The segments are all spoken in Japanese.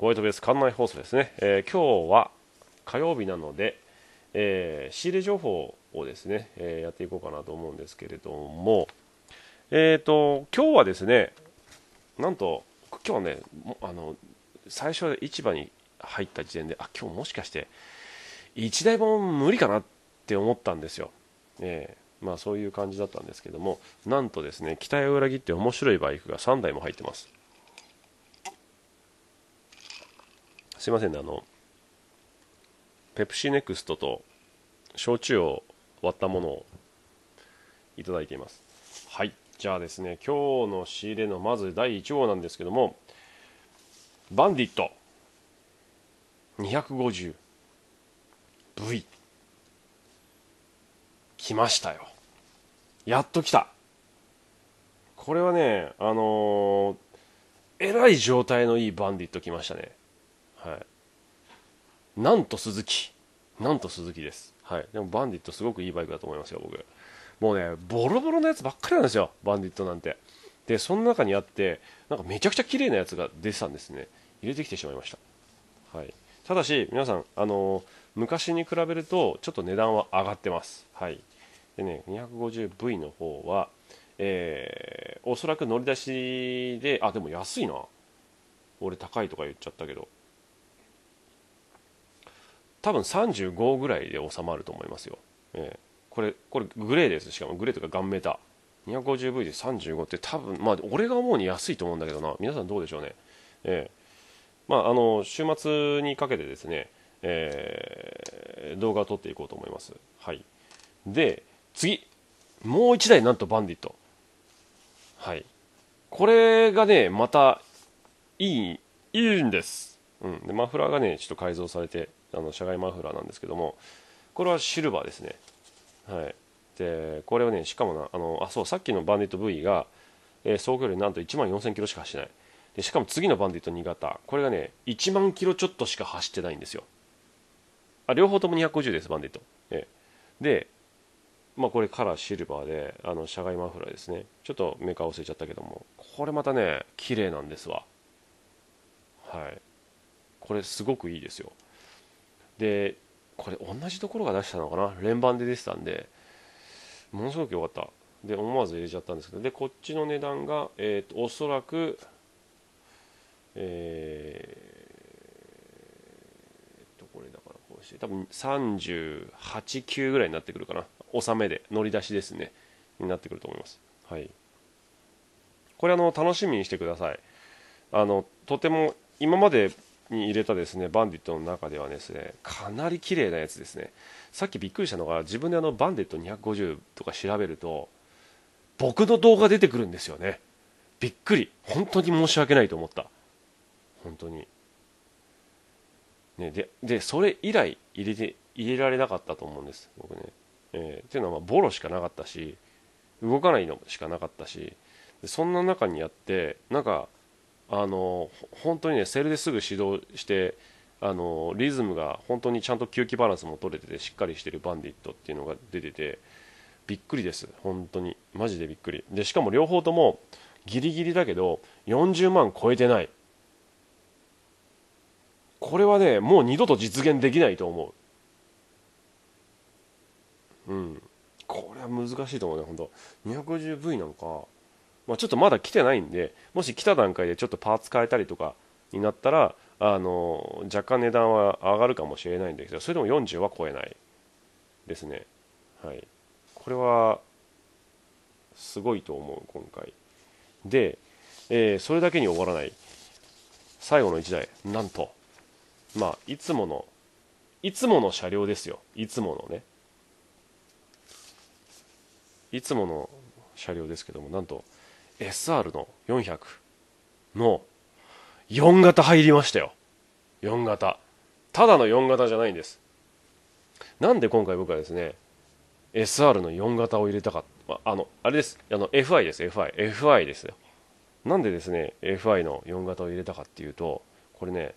ホワイトベース館内放送ですね、えー、今日は火曜日なので、えー、仕入れ情報をですね、えー、やっていこうかなと思うんですけれども、えっ、ー、と、今日はですね、なんと、今日ね、あの、最初市場に入った時点で、あ、今日もしかして、1台分無理かなって思ったんですよ。えー、まあそういう感じだったんですけども、なんとですね、期待を裏切って面白いバイクが3台も入ってます。すいませんね、あの、ペプシネクストと焼酎を割ったものをいただいています。はい。じゃあですね、今日の仕入れのまず第1号なんですけども、バンディット 250V 来ましたよ。やっと来た。これはね、あのー、えらい状態のいいバンディット来ましたね。はい、なんと鈴木なんと鈴木です、はい、でもバンディットすごくいいバイクだと思いますよ僕もうねボロボロのやつばっかりなんですよバンディットなんてでその中にあってなんかめちゃくちゃ綺麗なやつが出てたんですね入れてきてしまいました、はい、ただし皆さんあのー、昔に比べるとちょっと値段は上がってますはいでね 250V の方はえー、おそらく乗り出しであでも安いな俺高いとか言っちゃったけど多分35ぐらいで収まると思いますよ、えー、これこれグレーですしかもグレーとかガンメータ 250V で35って多分まあ俺が思うに安いと思うんだけどな皆さんどうでしょうね、えー、まああの週末にかけてですね、えー、動画を撮っていこうと思いますはいで次もう1台なんとバンディットはいこれがねまたいいいいんです、うん、でマフラーがねちょっと改造されてあの社外マフラーなんですけどもこれはシルバーですねはいでこれはねしかもなあのあそうさっきのバンディット V が、えー、総距離なんと1万4000キロしか走ってないでしかも次のバンディット新型これがね1万キロちょっとしか走ってないんですよあ両方とも250ですバンディット、えー、でまあ、これカラーシルバーであの社外マフラーですねちょっとメーカー忘れちゃったけどもこれまたね綺麗なんですわはいこれすごくいいですよでこれ同じところが出したのかな連番で出てたんでものすごく良かったで思わず入れちゃったんですけどでこっちの値段が、えーと、おそらくえー、とこれだからこうして多分38 9ぐらいになってくるかな納めで乗り出しですねになってくると思いますはいこれあの楽しみにしてくださいあのとても今までに入れたですねバンディットの中ではですねかなり綺麗なやつですねさっきびっくりしたのが自分であのバンディット250とか調べると僕の動画出てくるんですよねびっくり本当に申し訳ないと思った本当にねででそれ以来入れて入れられなかったと思うんです僕ね、えー、っていうのはまあボロしかなかったし動かないのしかなかったしそんな中にあってなんかあの本当にねセルですぐ指導してあのリズムが本当にちゃんと吸気バランスも取れててしっかりしてるバンディットっていうのが出ててびっくりです本当にマジでびっくりでしかも両方ともギリギリだけど40万超えてないこれはねもう二度と実現できないと思ううんこれは難しいと思うね本当 250V なんかまあ、ちょっとまだ来てないんでもし来た段階でちょっとパーツ変えたりとかになったらあの若干値段は上がるかもしれないんですけどそれでも40は超えないですねはいこれはすごいと思う今回で、えー、それだけに終わらない最後の1台なんとまあいつものいつもの車両ですよいつものねいつもの車両ですけどもなんと SR の400の4型入りましたよ4型ただの4型じゃないんですなんで今回僕はですね SR の4型を入れたかあのあれですあの FI です FIFI FI ですよなんでですね FI の4型を入れたかっていうとこれね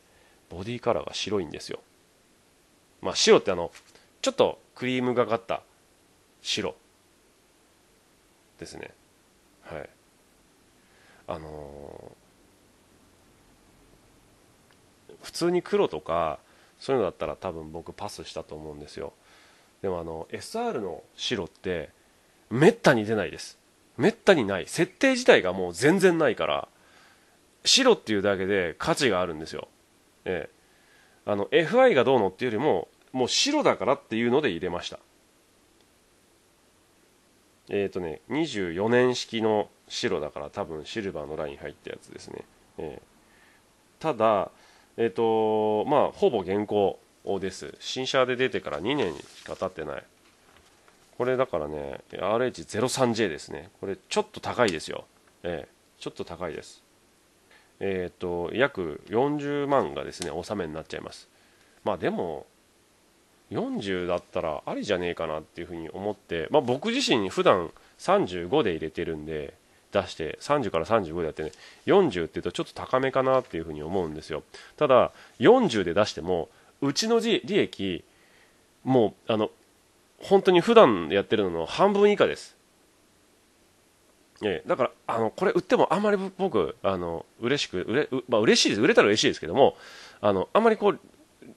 ボディカラーが白いんですよまあ白ってあのちょっとクリームがかった白ですねあの普通に黒とかそういうのだったら多分僕パスしたと思うんですよでもあの SR の白ってめったに出ないですめったにない設定自体がもう全然ないから白っていうだけで価値があるんですよ、ええ、あの FI がどうのっていうよりももう白だからっていうので入れましたえっ、ー、とね24年式の白だから多分シルバーのライン入ったやつですね、えー、ただえっ、ー、とまあほぼ現行です新車で出てから2年しか経ってないこれだからね RH03J ですねこれちょっと高いですよ、えー、ちょっと高いですえっ、ー、と約40万がですね納めになっちゃいますまあでも40だったらありじゃねえかなっていうふうに思って、まあ、僕自身普段35で入れてるんで出して30から35でやってね40っていうとちょっと高めかなっていうふうに思うんですよただ40で出してもうちの利益もうあの本当に普段やってるのの半分以下ですええ、だからあのこれ売ってもあんまり僕あの嬉しく売れ、まあ、嬉しいです売れたら嬉しいですけどもあのあんまりこう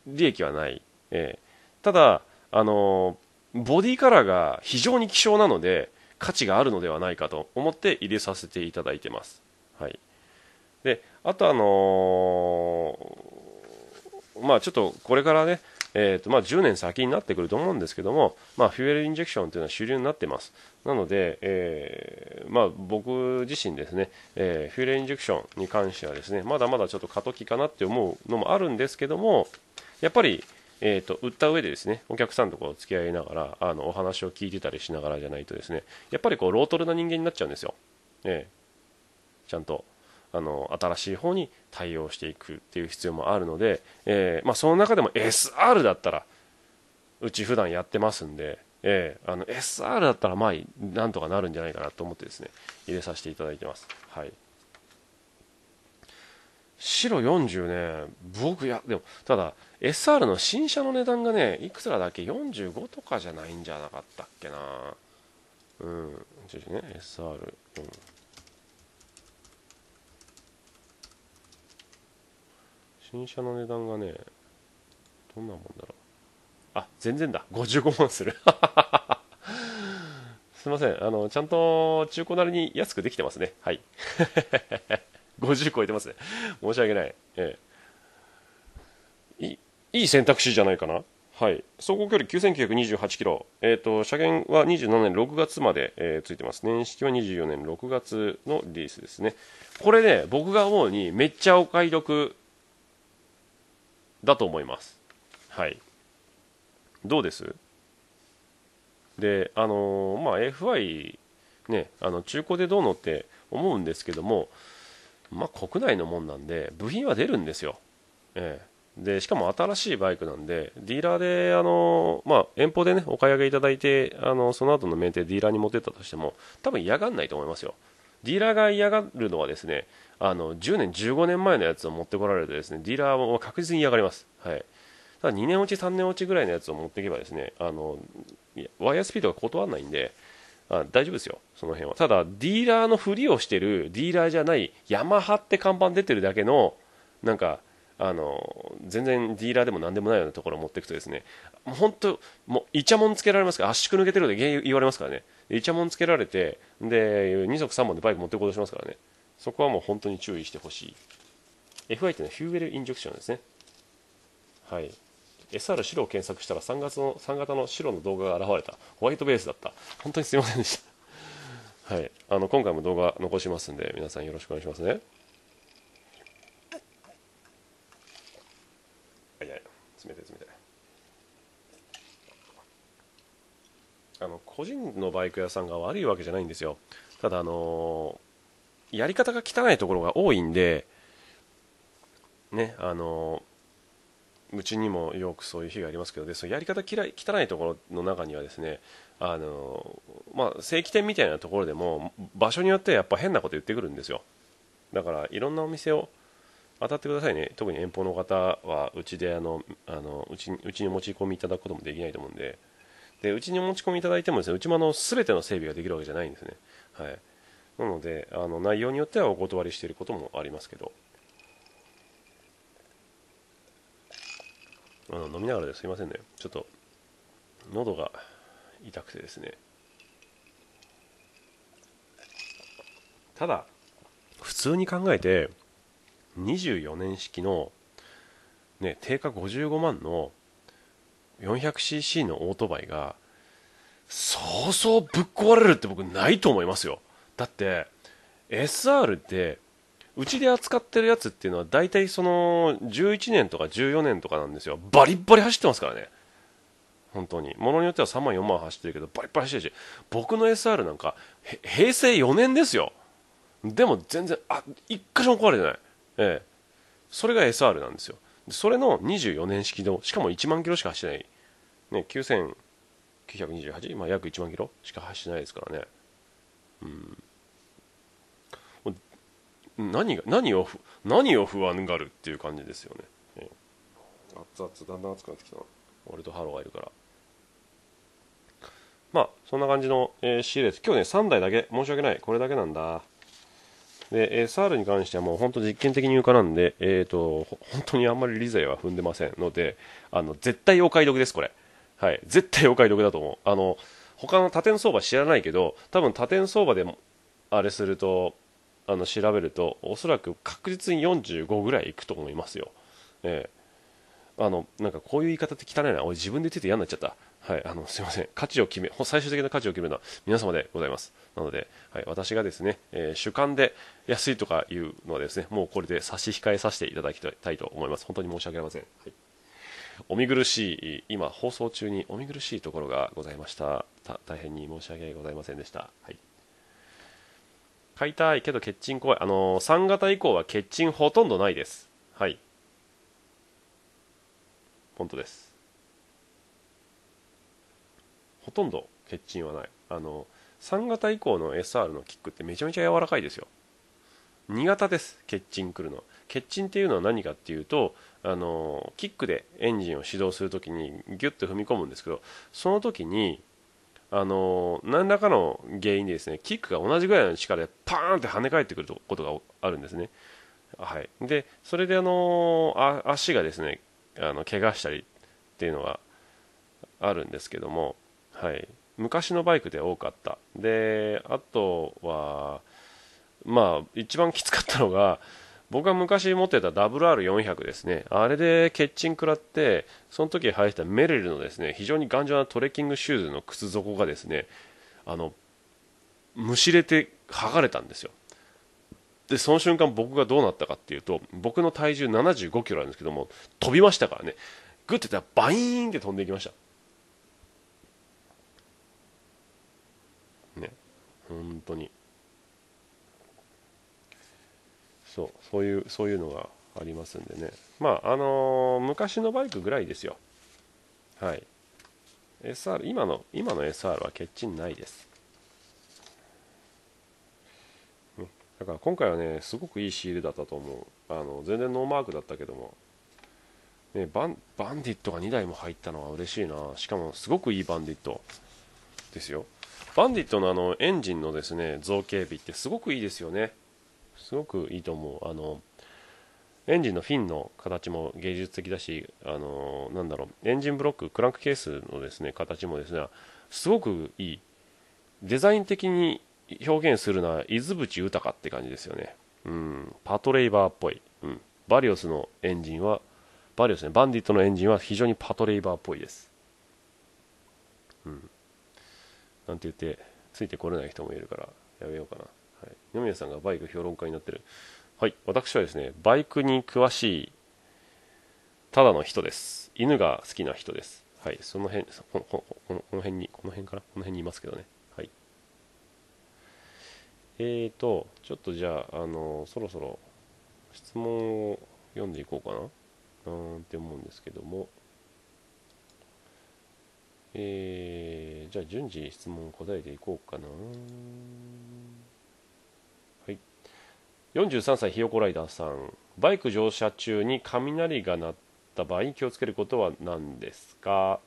利益はない、ええ、ただ、あのボディカラーが非常に希少なので価値があるのではないかと思って入れさせていただいてます。はい、であと、あのー、まあ、ちょっとこれからね、えーとまあ、10年先になってくると思うんですけども、まあ、フュエルインジェクションというのは主流になってます。なので、えー、まあ、僕自身ですね、えー、フュエルインジェクションに関してはですね、まだまだちょっと過渡期かなって思うのもあるんですけども、やっぱり、えーと、売った上でですねお客さんとこう付き合いながらあのお話を聞いてたりしながらじゃないとですねやっぱりこうロートルな人間になっちゃうんですよ、えー、ちゃんとあの新しい方に対応していくっていう必要もあるので、えー、まあ、その中でも SR だったらうち普段やってますんで、えー、あの SR だったらまあなんとかなるんじゃないかなと思ってですね入れさせていただいてます。はい白40ね、僕や、でも、ただ、SR の新車の値段がね、いくつらだっけ ?45 とかじゃないんじゃなかったっけなうん、ちょっとね、SR、うん。新車の値段がね、どんなもんだろう。あ、全然だ。55万する。すいません。あの、ちゃんと中古なりに安くできてますね。はい。50超えてますね。申し訳ない。ええ。いいい選択肢じゃないかな。はい。走行距離9928キロ。えっ、ー、と、車検は27年6月まで、えー、ついてます。年式は24年6月のリリースですね。これね、僕が思うにめっちゃお買い得だと思います。はい。どうですで、あのー、まあ、FI、ね、あの中古でどうのって思うんですけども、まあ、国内のもんなんで部品は出るんですよ、ええ、でしかも新しいバイクなんでディーラーであの、まあ、遠方で、ね、お買い上げいただいてあのその後のメンテディーラーに持ってったとしても多分嫌がんないと思いますよディーラーが嫌がるのはですねあの10年、15年前のやつを持ってこられるとですねディーラーは確実に嫌がります。はいただ2年落ち、3年落ちぐらいのやつを持っていけばですねあのワイヤースピードが断らないんであ大丈夫ですよ、その辺は。ただ、ディーラーのふりをしてる、ディーラーじゃない、ヤマハって看板出てるだけの、なんか、あの、全然ディーラーでも何でもないようなところを持っていくとですね、もう本当、もういちゃもんつけられますから、圧縮抜けてるで言われますからね。いちゃもんつけられて、で、2足3本でバイク持ってこうとしますからね。そこはもう本当に注意してほしい。FI っていうのはフューエルインジェクションですね。はい。SR 白を検索したら3月の3型の白の動画が現れたホワイトベースだった本当にすいませんでした はいあの今回も動画残しますんで皆さんよろしくお願いしますねいやいや冷たい冷たいあの個人のバイク屋さんが悪いわけじゃないんですよただあのー、やり方が汚いところが多いんでねあのーうちにもよくそういう日がありますけどでそのやり方嫌い汚いところの中にはですねあの、まあ、正規店みたいなところでも場所によってはやっぱ変なこと言ってくるんですよだからいろんなお店を当たってくださいね特に遠方の方はうちであのあのうちうちに持ち込みいただくこともできないと思うんででうちに持ち込みいただいてもですねうちもあの全ての整備ができるわけじゃないんですね、はい、なのであの内容によってはお断りしていることもありますけどあの飲みながらですいませんね。ちょっと、喉が痛くてですね。ただ、普通に考えて、24年式の、ね、定価55万の 400cc のオートバイが、そうそうぶっ壊れるって僕ないと思いますよ。だって、SR ってうちで扱ってるやつっていうのは大体その11年とか14年とかなんですよバリッバリ走ってますからね本当にものによっては3万4万走ってるけどバリッバリ走ってるし僕の SR なんか平成4年ですよでも全然あ一箇所も壊れてないええそれが SR なんですよそれの24年式のしかも1万キロしか走ってない、ね、9928、まあ、約1万キロしか走ってないですからねうん何が何を何を不安がるっていう感じですよね、え熱々だんだん熱くなってきた俺とハローがいるからまあそんな感じの、えー、です今日ね3台だけ申し訳ないこれだけなんだで、え r サールに関してはもう本当実験的入荷なんで、えっ、ー、と、本当にあんまり理財は踏んでませんので、あの、絶対お買い得です、これ。はい。絶対お買い得だと思う。あの、他の他店相場知らないけど、多分他店相場でも、あれすると、あの調べるとおそらく確実に45ぐらいいくと思いますよ、えー、あのなんかこういう言い方って汚いな俺自分で言ってて嫌になっちゃったはい、あのすみません、価値を決め、最終的な価値を決めるのは皆様でございます。なので、はい、私がですね、えー、主観で安いとかいうのはですね、もうこれで差し控えさせていただきたいと思います。本当に申し訳ありません。はい、お見苦しい、今放送中にお見苦しいところがございました。大変に申し訳ございませんでした。はい買いたいけど欠賃怖い。あのー、3型以降は欠賃ほとんどないです。はい。本当です。ほとんど欠賃はない。あのー、3型以降の SR のキックってめちゃめちゃ柔らかいですよ。2型です、欠賃来るの。欠賃っていうのは何かっていうと、あのキックでエンジンを始動するときにギュッと踏み込むんですけど、その時にあの何らかの原因でですねキックが同じぐらいの力でパーンって跳ね返ってくることがあるんですね。はい、でそれであのあ足がですねあの怪我したりっていうのがあるんですけども、はい、昔のバイクで多かったであとは、まあ、一番きつかったのが僕が昔持ってた WR400 ですねあれで欠ン食らってその時履いてたメレルのですね非常に頑丈なトレッキングシューズの靴底がですねあのむしれて剥がれたんですよでその瞬間僕がどうなったかっていうと僕の体重7 5キロなんですけども飛びましたからねグッてたらバイーンって飛んでいきましたね本当にそうそういうそういうのがありますんでねまああのー、昔のバイクぐらいですよはい SR 今の今の SR はケチンないです、だから今回はねすごくいいシールだったと思うあの全然ノーマークだったけどもね、バンバンディットが2台も入ったのは嬉しいなしかもすごくいいバンディットですよバンディットのあのエンジンのですね造形美ってすごくいいですよねすごくいいと思うあのエンジンのフィンの形も芸術的だしあのなんだろうエンジンブロッククランクケースのですね形もですねすごくいいデザイン的に表現するのは伊豆淵豊って感じですよねうんパトレイバーっぽい、うん、バリオスのエンジンはバリオスねバンディットのエンジンは非常にパトレイバーっぽいですうんなんて言ってついてこれない人もいるからやめようかなはい、野宮さんがバイク評論家になってる。はい、私はですね、バイクに詳しい、ただの人です。犬が好きな人です。はい、その辺、このこのこの辺に、この辺からこの辺にいますけどね。はい。えーと、ちょっとじゃあ、あの、そろそろ質問を読んでいこうかな。なんて思うんですけども。えー、じゃあ順次質問答えていこうかな。43歳ひよこライダーさんバイク乗車中に雷が鳴った場合気をつけることは何ですか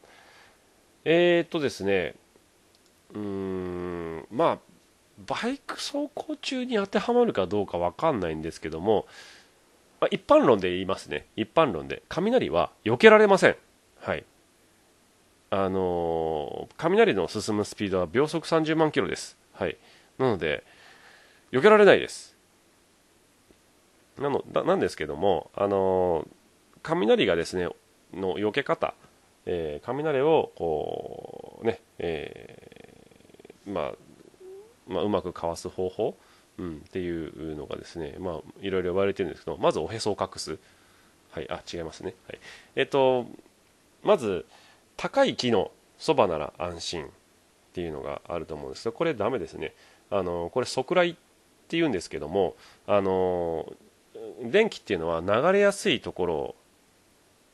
えー、っとですねうーんまあバイク走行中に当てはまるかどうか分かんないんですけども、まあ、一般論で言いますね一般論で雷は避けられませんはいあのー、雷の進むスピードは秒速30万キロですはいなので避けられないですなのだなんですけども、あの雷がですねの避け方、えー、雷をこうね、えー、まあ、まあ、うまくかわす方法、うん、っていうのがですね、まあ、いろいろ言われてるんですけど、まずおへそを隠す。はい、あ、違いますね。はい、えっ、と、まず、高い木のそばなら安心っていうのがあると思うんですけど、これダメですね。あの、これ、即来って言うんですけども、あの、電気っていうのは流れやすいところを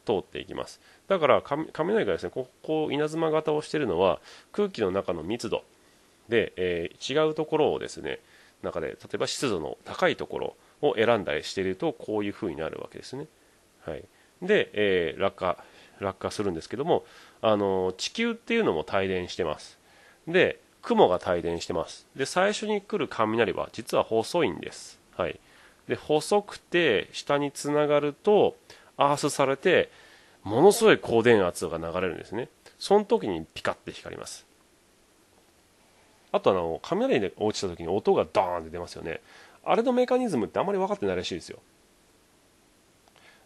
通っていきますだから雷がですねここ稲妻型をしているのは空気の中の密度で、えー、違うところをですね中で例えば湿度の高いところを選んだりしているとこういうふうになるわけですね、はい、で、えー、落下落下するんですけどもあの地球っていうのも帯電してますで雲が帯電してますで最初に来る雷は実は細いんですはいで、細くて下につながると、アースされて、ものすごい高電圧が流れるんですね。その時にピカって光ります。あとあの、雷で落ちた時に音がドーンって出ますよね。あれのメカニズムってあんまり分かってないらしいですよ。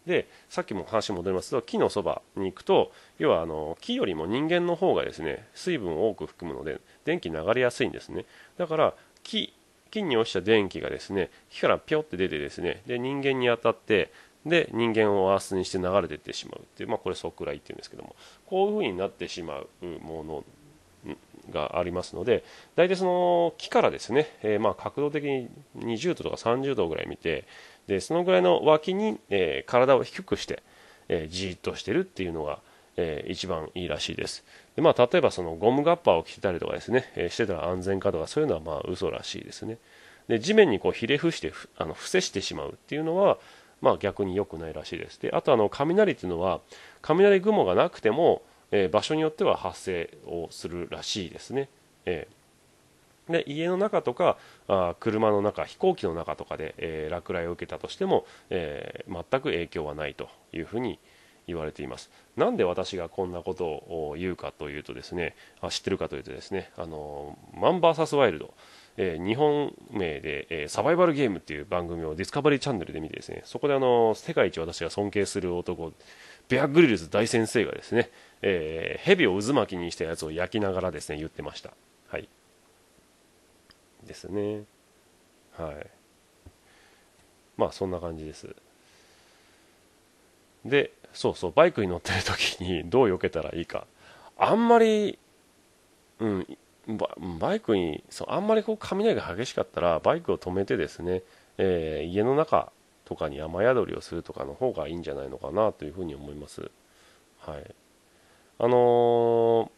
で、さっきも話戻りますと、木のそばに行くと、要はあの木よりも人間の方がですね水分を多く含むので、電気流れやすいんですね。だから木金に落ちた電気がですね火からピョって出てですねで人間に当たってで人間をアースにして流れていってしまうっていう、まあ、これ即雷ラっていうんですけどもこういうふうになってしまうものがありますので大体その木からですね、えー、まあ角度的に20度とか30度ぐらい見てでそのぐらいの脇に、えー、体を低くして、えー、じーっとしてるっていうのが、えー、一番いいらしいです。でまあ、例えばそのゴムガッパーを着てたりとかですね、えしてたら安全かとかそういうのはまあ嘘らしいですね。で地面にこうひれ伏してあの伏せしてしまうっていうのは、まあ、逆に良くないらしいです。であとあの雷っていうのは雷雲がなくても、えー、場所によっては発生をするらしいですね。えー、で家の中とかあ車の中、飛行機の中とかで、えー、落雷を受けたとしても、え全く影響はないというふうに、言われています。なんで私がこんなことを言うかというとですね、あ知ってるかというとですね、あのマンバーサスワイルド、えー、日本名で、えー、サバイバルゲームっていう番組をディスカバリーチャンネルで見てですね、そこであの世界一私が尊敬する男、ベアグリルズ大先生がですね、えー、蛇を渦巻きにしたやつを焼きながらですね、言ってました。はい。ですね。はい。まあそんな感じです。で、そうそう、バイクに乗ってる時にどう避けたらいいか。あんまり、うん、バイクに、そう、あんまりこう雷が激しかったら、バイクを止めてですね、えー、家の中とかに雨宿りをするとかの方がいいんじゃないのかなというふうに思います。はい。あの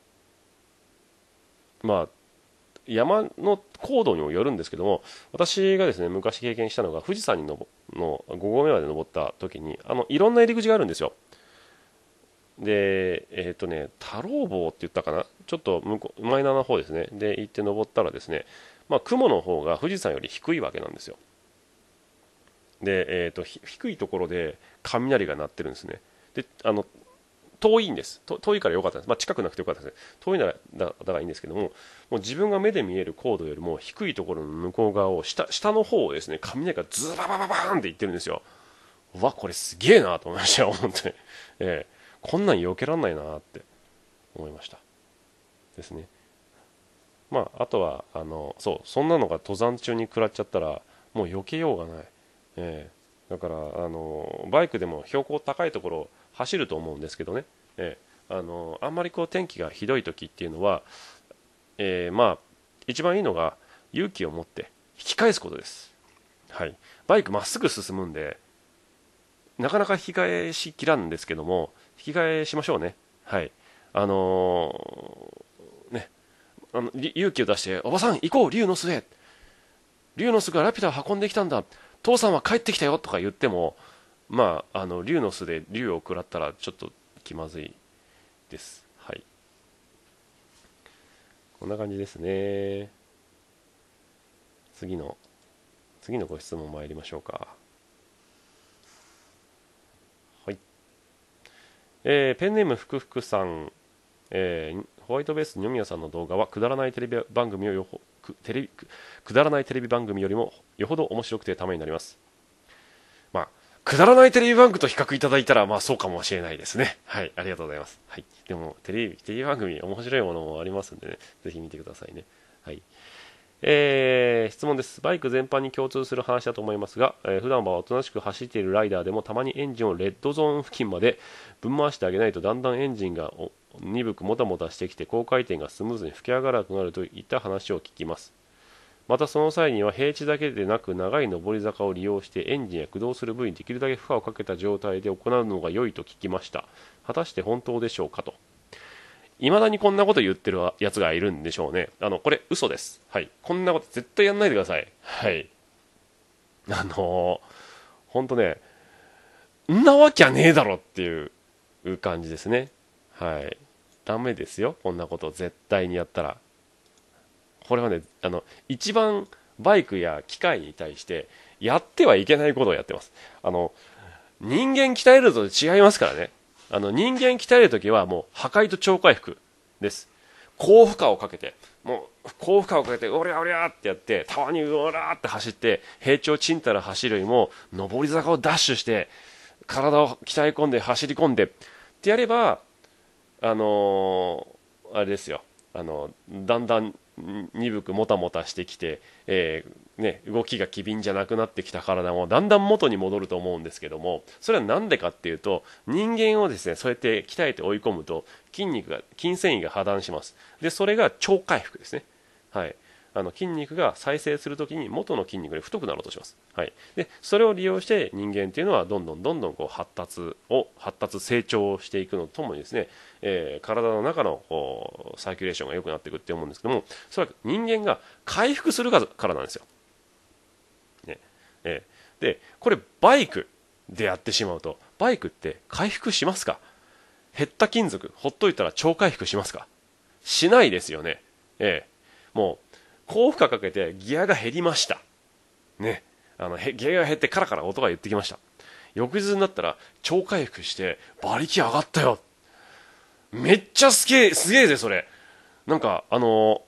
ー、まあ、山の高度にもよるんですけども、私がですね、昔経験したのが、富士山にのの5合目まで登った時に、あの、いろんな入り口があるんですよ。で、えっ、ー、とね、太郎坊って言ったかなちょっと向こう、マイナーな方ですね。で、行って登ったらですね、まあ、雲の方が富士山より低いわけなんですよ。で、えっ、ー、と、低いところで雷が鳴ってるんですね。で、あの、遠いんです。遠いから良かったんです。まあ、近くなくて良かったです。遠いなら、だだからいいんですけども、もう自分が目で見える高度よりも低いところの向こう側を、下、下の方をですね、雷がズバババーンっていってるんですよ。うわ、これすげえなと思いましたよ、本当に。えこんなん避けらんないなって思いました。ですね。まあ、あとは、あの、そう、そんなのが登山中に食らっちゃったら、もう避けようがない。えだから、あの、バイクでも標高高いところ走ると思うんですけどね、えー、あのあんまりこう天気がひどい時っていうのは、えー、まあ一番いいのが勇気を持って引き返すことです、はい、バイクまっすぐ進むんでなかなか引き返しきらんですけども引き返しましょうねはいあのー、ねあの勇気を出して「おばさん行こう龍の巣へ」「龍の巣がラピュタを運んできたんだ父さんは帰ってきたよ」とか言ってもまあ、あの竜の巣で竜を食らったらちょっと気まずいです。はい。こんな感じですね。次の、次のご質問参りましょうか。はい。えー、ペンネームふくふくさん、えー、ホワイトベース二宮さんの動画はくだらないテレビ番組をよほくテレビくだらないテレビ番組よりもよほど面白くてためになります。くだらないテレビ番組と比較いただいたら、まあそうかもしれないですね。はい、ありがとうございます。はい。でも、テレビ、テレビ番組、面白いものもありますんでね、ぜひ見てくださいね。はい。えー、質問です。バイク全般に共通する話だと思いますが、えー、普段はおとなしく走っているライダーでもたまにエンジンをレッドゾーン付近まで ぶん回してあげないとだんだんエンジンが鈍くもたもたしてきて高回転がスムーズに吹き上がらなくなるといった話を聞きます。またその際には平地だけでなく長い上り坂を利用してエンジンや駆動する部位にできるだけ負荷をかけた状態で行うのが良いと聞きました果たして本当でしょうかと未だにこんなこと言ってるやつがいるんでしょうねあのこれ嘘ですはいこんなこと絶対やんないでくださいはいあの本、当ねんなわけゃねえだろっていう感じですねはいダメですよこんなこと絶対にやったらこれはねあの一番バイクや機械に対してやってはいけないことをやってますあの人間鍛えると違いますからねあの人間鍛える時はもう破壊と超回復です高負荷をかけてもう高負荷をかけておりゃおりゃってやってたまにうらーって走って平地をちんたら走るよりも上り坂をダッシュして体を鍛え込んで走り込んでってやればあのー、あれですよあのだんだん鈍くもたもたしてきて、えー、ね、動きが機敏じゃなくなってきた体もだんだん元に戻ると思うんですけどもそれは何でかっていうと人間をですねそうやって鍛えて追い込むと筋肉が筋繊維が破断しますでそれが超回復ですねはいあの筋肉が再生するときに元の筋肉で太くなろうとします、はい、でそれを利用して人間っていうのはどんどんどんどんこう発達を発達成長していくのとともにですねえー、体の中のサーキュレーションが良くなっていくって思うんですけども、それは人間が回復するからなんですよ。ねえー、で、これバイクでやってしまうと、バイクって回復しますか減った金属、ほっといたら超回復しますかしないですよね。ええー、もう、高負荷かけてギアが減りました。ね。あの、ギアが減ってカラカラ音が言ってきました。翌日になったら超回復して馬力上がったよめっちゃすげえすげえぜそれなんかあの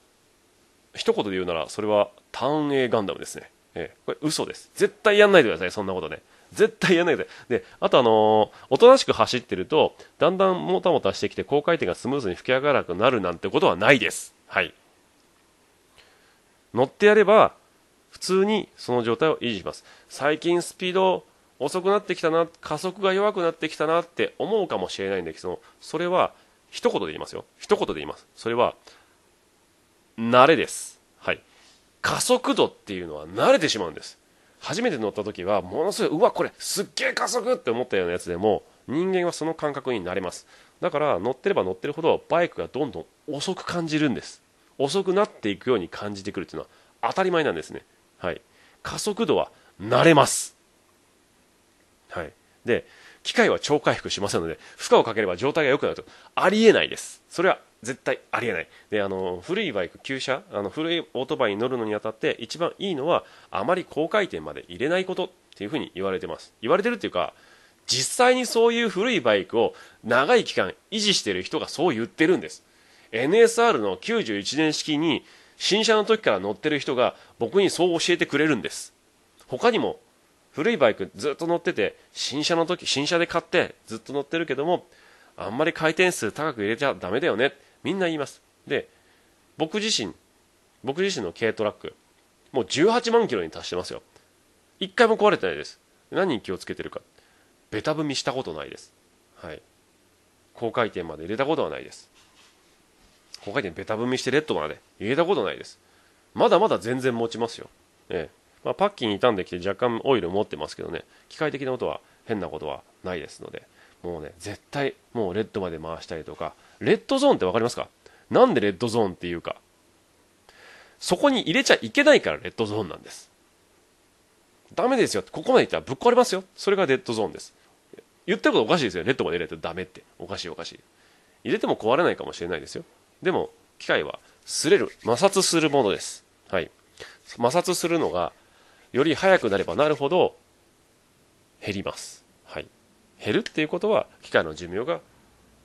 ー、一言で言うならそれはターン A ガンダムですね、ええ、これ嘘です絶対やんないでくださいそんなことね絶対やんないでであとあのー、おとなしく走ってるとだんだんもたもたしてきて高回転がスムーズに吹き上がらなくなるなんてことはないですはい乗ってやれば普通にその状態を維持します最近スピード遅くなってきたな加速が弱くなってきたなって思うかもしれないんだけどそれは一言で言いますよ。一言で言います。それは、慣れです。はい。加速度っていうのは慣れてしまうんです。初めて乗った時は、ものすごい、うわ、これすっげえ加速って思ったようなやつでも、人間はその感覚になれます。だから乗ってれば乗ってるほどバイクがどんどん遅く感じるんです。遅くなっていくように感じてくるっていうのは当たり前なんですね。はい。加速度は慣れます。はい。で、機械は超回復しませんので、負荷をかければ状態が良くなると。ありえないです。それは絶対ありえない。で、あの、古いバイク、旧車、あの、古いオートバイに乗るのにあたって一番いいのは、あまり高回転まで入れないことっていうふうに言われてます。言われてるっていうか、実際にそういう古いバイクを長い期間維持している人がそう言ってるんです。NSR の91年式に新車の時から乗ってる人が僕にそう教えてくれるんです。他にも古いバイクずっと乗ってて新車の時新車で買ってずっと乗ってるけどもあんまり回転数高く入れちゃダメだよねみんな言いますで僕自身僕自身の軽トラックもう18万キロに達してますよ一回も壊れてないです何に気をつけてるかベタ踏みしたことないですはい高回転まで入れたことはないです高回転ベタ踏みしてレッドまで入れたことないですまだまだ全然持ちますよええまあ、パッキン傷んできて若干オイル持ってますけどね機械的なことは変なことはないですのでもうね絶対もうレッドまで回したりとかレッドゾーンって分かりますかなんでレッドゾーンっていうかそこに入れちゃいけないからレッドゾーンなんですダメですよここまでいったらぶっ壊れますよそれがレッドゾーンです言ってることおかしいですよレッドまで入れてダメっておかしいおかしい入れても壊れないかもしれないですよでも機械は擦れる摩擦するものですはい摩擦するのがより早くなればなるほど減ります。はい。減るっていうことは機械の寿命が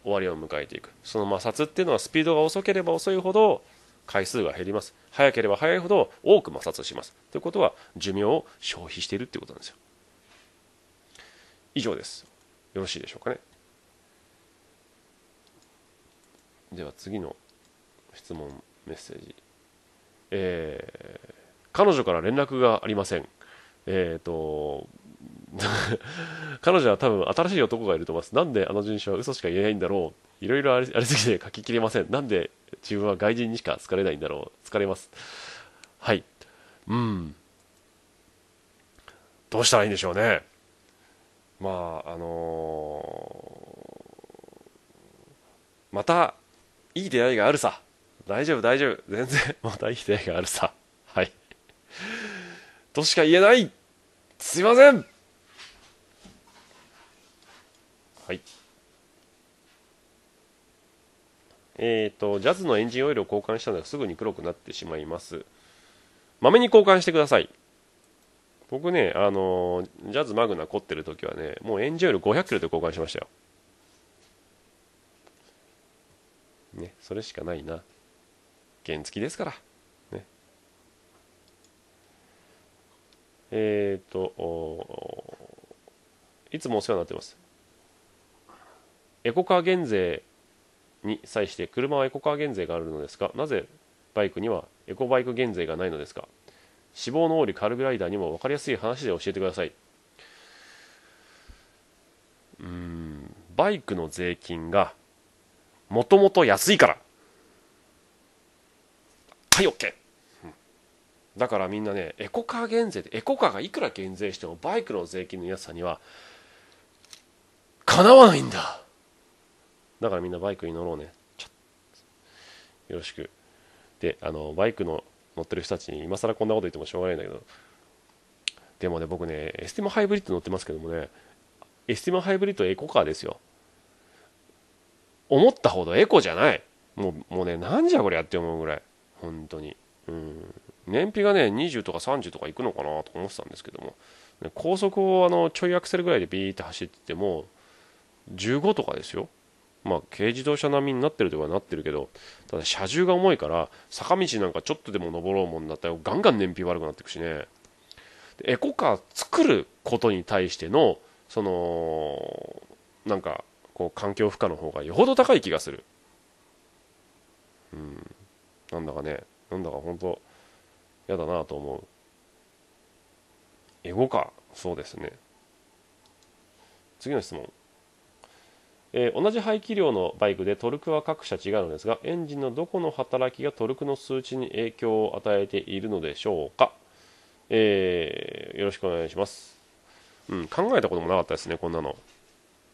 終わりを迎えていく。その摩擦っていうのはスピードが遅ければ遅いほど回数が減ります。早ければ早いほど多く摩擦します。ということは寿命を消費しているっていうことなんですよ。以上です。よろしいでしょうかね。では次の質問メッセージ。えー彼女から連絡がありません。えっ、ー、と、彼女は多分新しい男がいると思います。なんであの人種は嘘しか言えないんだろう。いろいろありすぎて書ききれません。なんで自分は外人にしか好かれないんだろう。疲れます。はい。うん。どうしたらいいんでしょうね。まあ、あのー、またいい出会いがあるさ。大丈夫、大丈夫。全然、またいい出会いがあるさ。としか言えないすいませんはいえっ、ー、とジャズのエンジンオイルを交換したのですぐに黒くなってしまいますまめに交換してください僕ね、あのジャズマグナ凝ってる時はね、もうエンジンオイル500キロで交換しましたよ。ね、それしかないな。原付きですから。えっ、と、いつもお世話になってます。エコカー減税に際して、車はエコカー減税があるのですが、なぜバイクにはエコバイク減税がないのですか死亡の多いカルグライダーにも分かりやすい話で教えてください。うん、バイクの税金がもともと安いから。はい、OK! だからみんなねエコカー減税でエコカーがいくら減税してもバイクの税金の安さにはかなわないんだだからみんなバイクに乗ろうねよろしくであのバイクの乗ってる人たちに今更こんなこと言ってもしょうがないんだけどでもね僕ねエスティマハイブリッド乗ってますけどもねエスティマハイブリッドエコカーですよ思ったほどエコじゃないもうもうねなんじゃこれやって思うぐらい本当にうん燃費がね、20とか30とかいくのかなと思ってたんですけども、高速をあのちょいアクセルぐらいでビーって走ってても、15とかですよ。まあ、軽自動車並みになってるとはなってるけど、ただ車重が重いから、坂道なんかちょっとでも登ろうもんだったら、ガンガン燃費悪くなっていくしね。エコカー作ることに対しての、その、なんか、こう、環境負荷の方がよほど高い気がする。うん。なんだかね、なんだか本当嫌だなと思う。エゴか。そうですね。次の質問。えー、同じ排気量のバイクでトルクは各社違うのですがエンジンのどこの働きがトルクの数値に影響を与えているのでしょうか、えー、よろしくお願いします、うん、考えたこともなかったですねこんなの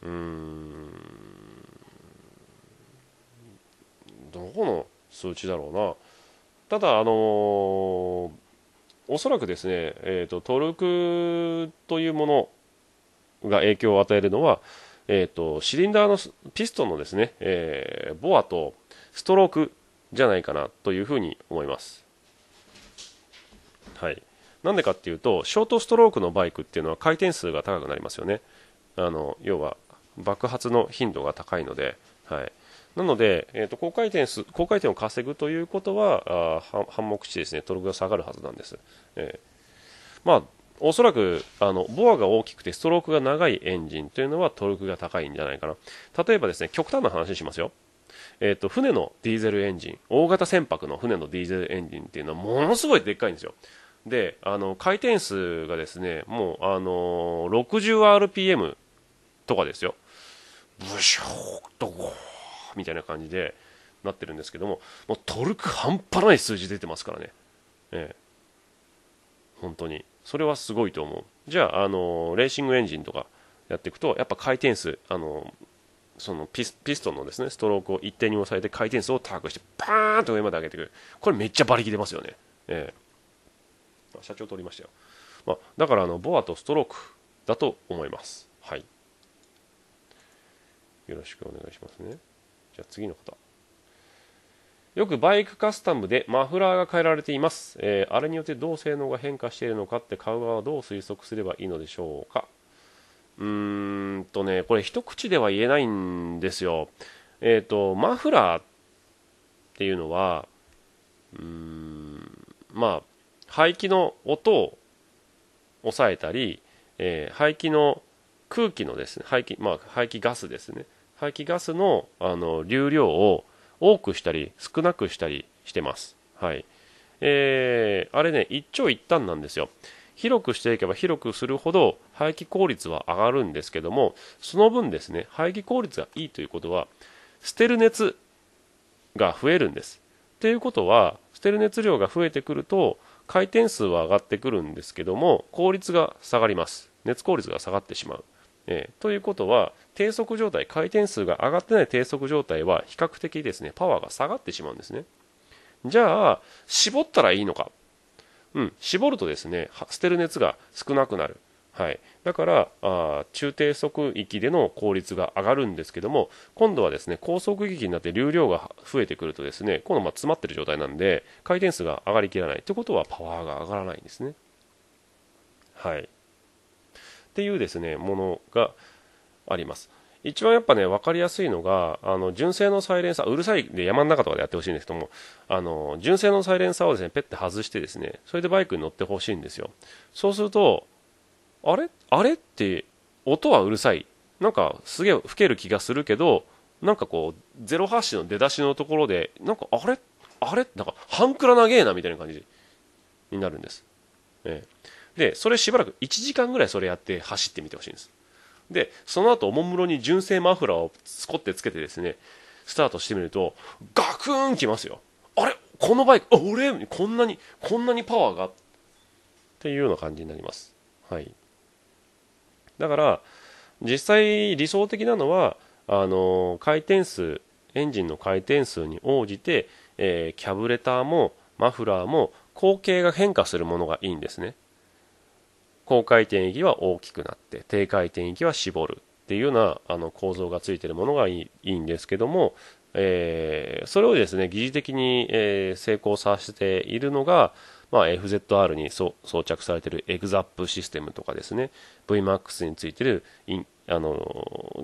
うーんどこの数値だろうなただ、あのー、おそらくですね、えーと、トルクというものが影響を与えるのは、えーと、とシリンダーのピストンのですね、えー、ボアとストロークじゃないかなというふうに思います。はい、なんでかっていうとショートストロークのバイクっていうのは回転数が高くなりますよね。あの要は爆発の頻度が高いので、はい、なので、えーと、高回転す高回転を稼ぐということはあ反目してですねトルクが下がるはずなんです、えー、まあ、おそらくあのボアが大きくてストロークが長いエンジンというのはトルクが高いんじゃないかな例えばですね極端な話しますよえーと、船のディーゼルエンジン大型船舶の船のディーゼルエンジンっていうのはものすごいでっかいんですよであの回転数がですねもう、あの 60rpm とかですよブシューッとゴーみたいな感じでなってるんですけども、もうトルク半端ない数字出てますからね。ええ。本当に。それはすごいと思う。じゃあ、あの、レーシングエンジンとかやっていくと、やっぱ回転数、あの、そのピスピストンのですね、ストロークを一定に抑えて回転数を高くして、パーンと上まで上げていく。これめっちゃ馬力出ますよね。ええ。社長通りましたよ。まあ、だから、あの、ボアとストロークだと思います。はい。よろしくお願いしますね。じゃあ次の方よくバイクカスタムでマフラーが変えられています、えー、あれによってどう性能が変化しているのかって買う側はどう推測すればいいのでしょうかうーんとねこれ一口では言えないんですよえっ、ー、とマフラーっていうのはうーんまあ排気の音を抑えたり、えー、排気の空気のですね排気,、まあ、排気ガスですね排気ガスのあの流量を多くしたり少なくしたりしてます。はい。えー、あれね、一長一短なんですよ。広くしていけば広くするほど排気効率は上がるんですけども、その分ですね、排気効率がいいということは、捨てる熱が増えるんです。とていうことは、捨てる熱量が増えてくると、回転数は上がってくるんですけども、効率が下がります。熱効率が下がってしまう。えー、ということは、低速状態、回転数が上がってない低速状態は、比較的ですね、パワーが下がってしまうんですね。じゃあ、絞ったらいいのか。うん、絞るとですね、捨てる熱が少なくなる。はい、だからあ中低速域での効率が上がるんですけども今度はですね高速域になって流量が増えてくるとですね今度ま詰まってる状態なんで回転数が上がりきらないということはパワーが上がらないんですね。はいっていうですね、ものがあります。一番やっぱね、分かりやすいのが、あの、純正のサイレンサー、うるさいで山の中とかでやってほしいんですけども、あの、純正のサイレンサーをですね、ペッて外してですね、それでバイクに乗ってほしいんですよ。そうすると、あれあれって、音はうるさい。なんか、すげえ吹ける気がするけど、なんかこう、ゼロ発信の出だしのところで、なんか、あれあれなんか、半クラ長えな、みたいな感じになるんです。ええ。で、それしばらく1時間ぐらいそれやって走ってみてほしいんです。で、その後、おもむろに純正マフラーをスコってつけてですね、スタートしてみると、ガクーンきますよ。あれこのバイク、あ、俺、こんなに、こんなにパワーが、っていうような感じになります。はい。だから、実際理想的なのは、あの、回転数、エンジンの回転数に応じて、えー、キャブレターもマフラーも口径が変化するものがいいんですね。高回転域は大きくなって低回転域は絞るっていうようなあの構造がついてるものがいいいいんですけども、えー、それをですね疑似的に、えー、成功させているのが、まあ、FZR に装着されているエグザップシステムとかですね VMAX についてるあの、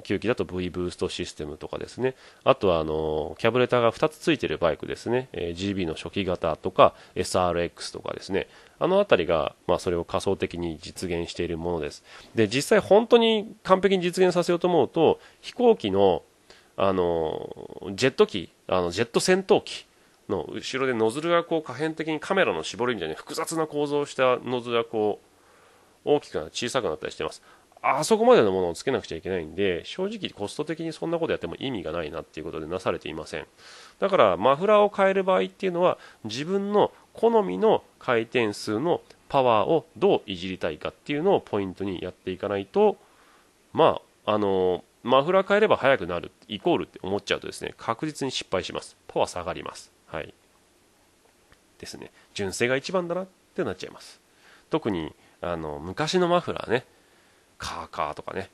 9機だと V ブーストシステムとかですね。あとは、あの、キャブレターが2つついているバイクですね。え GB の初期型とか SRX とかですね。あの辺りが、まあ、それを仮想的に実現しているものです。で、実際本当に完璧に実現させようと思うと、飛行機の、あの、ジェット機、あの、ジェット戦闘機の後ろでノズルがこう可変的にカメラの絞りみたいに複雑な構造をしたノズルがこう大きくな小さくなったりしています。あそこまでのものをつけなくちゃいけないんで、正直コスト的にそんなことやっても意味がないなっていうことでなされていません。だからマフラーを変える場合っていうのは、自分の好みの回転数のパワーをどういじりたいかっていうのをポイントにやっていかないと、まあ、あの、マフラー変えれば速くなる、イコールって思っちゃうとですね、確実に失敗します。パワー下がります。はい。ですね。純正が一番だなってなっちゃいます。特に、あの、昔のマフラーね、カーカーとかね、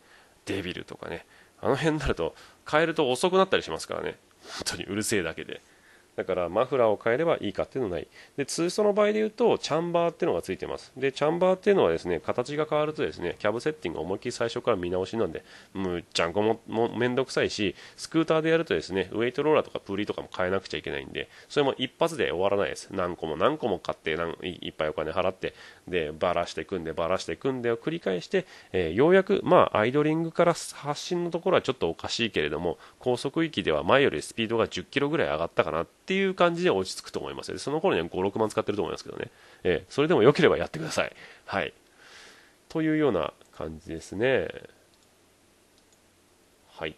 デビルとかね、あの辺になると、変えると遅くなったりしますからね、本当にうるせえだけで。だからマフラーを変えればいいかっていうのない。で、ツーストの場合で言うと、チャンバーっていうのがついてます。で、チャンバーっていうのはですね、形が変わるとですね、キャブセッティング思いっきり最初から見直しなんで、むっちゃんこももめんどくさいし、スクーターでやるとですね、ウェイトローラーとかプーリーとかも変えなくちゃいけないんで、それも一発で終わらないです。何個も何個も買ってい、いっぱいお金払って、で、ばらしていくんで、ばらしていくんでを繰り返して、えー、ようやく、まあ、アイドリングから発進のところはちょっとおかしいけれども、高速域では前よりスピードが10キロぐらい上がったかなってっていう感じで落ち着くと思いますよ。その頃には5、6万使ってると思いますけどね。えー、それでも良ければやってください。はい。というような感じですね。はい。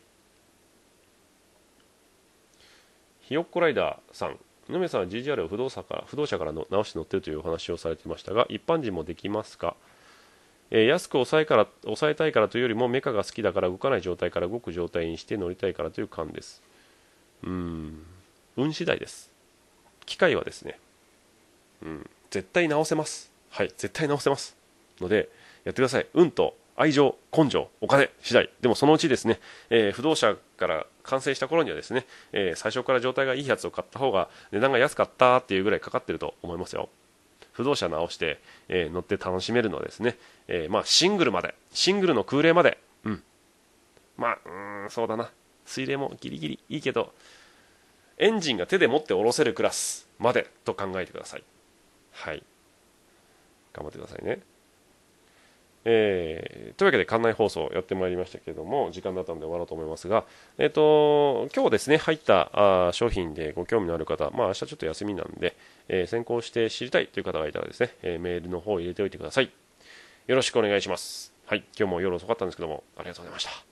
ひよっこライダーさん。野宮さんは GGR を不動産から不動車からの直して乗ってるというお話をされていましたが、一般人もできますかえー、安く抑えから抑えたいからというよりもメカが好きだから動かない状態から動く状態にして乗りたいからという感ですうん運次第です機械はですね、うん、絶対直せますはい絶対直せますのでやってください運と愛情根性お金次第でもそのうちですね、えー、不動産から完成した頃にはですね、えー、最初から状態がいいやつを買った方が値段が安かったっていうぐらいかかってると思いますよ不動車直して、えー、乗って楽しめるのはですね、えー、まあシングルまでシングルの空冷までうんまあうんそうだな水冷もギリギリいいけどエンジンが手で持って下ろせるクラスまでと考えてください。はい。頑張ってくださいね。えー、というわけで館内放送やってまいりましたけれども時間だったので終わろうと思いますが、えーと、今日ですね入ったあ商品でご興味のある方、まあ明日ちょっと休みなんで、えー、先行して知りたいという方がいたらですね、えー、メールの方を入れておいてくださいよろしくお願いしますはい今日も夜遅かったんですけどもありがとうございました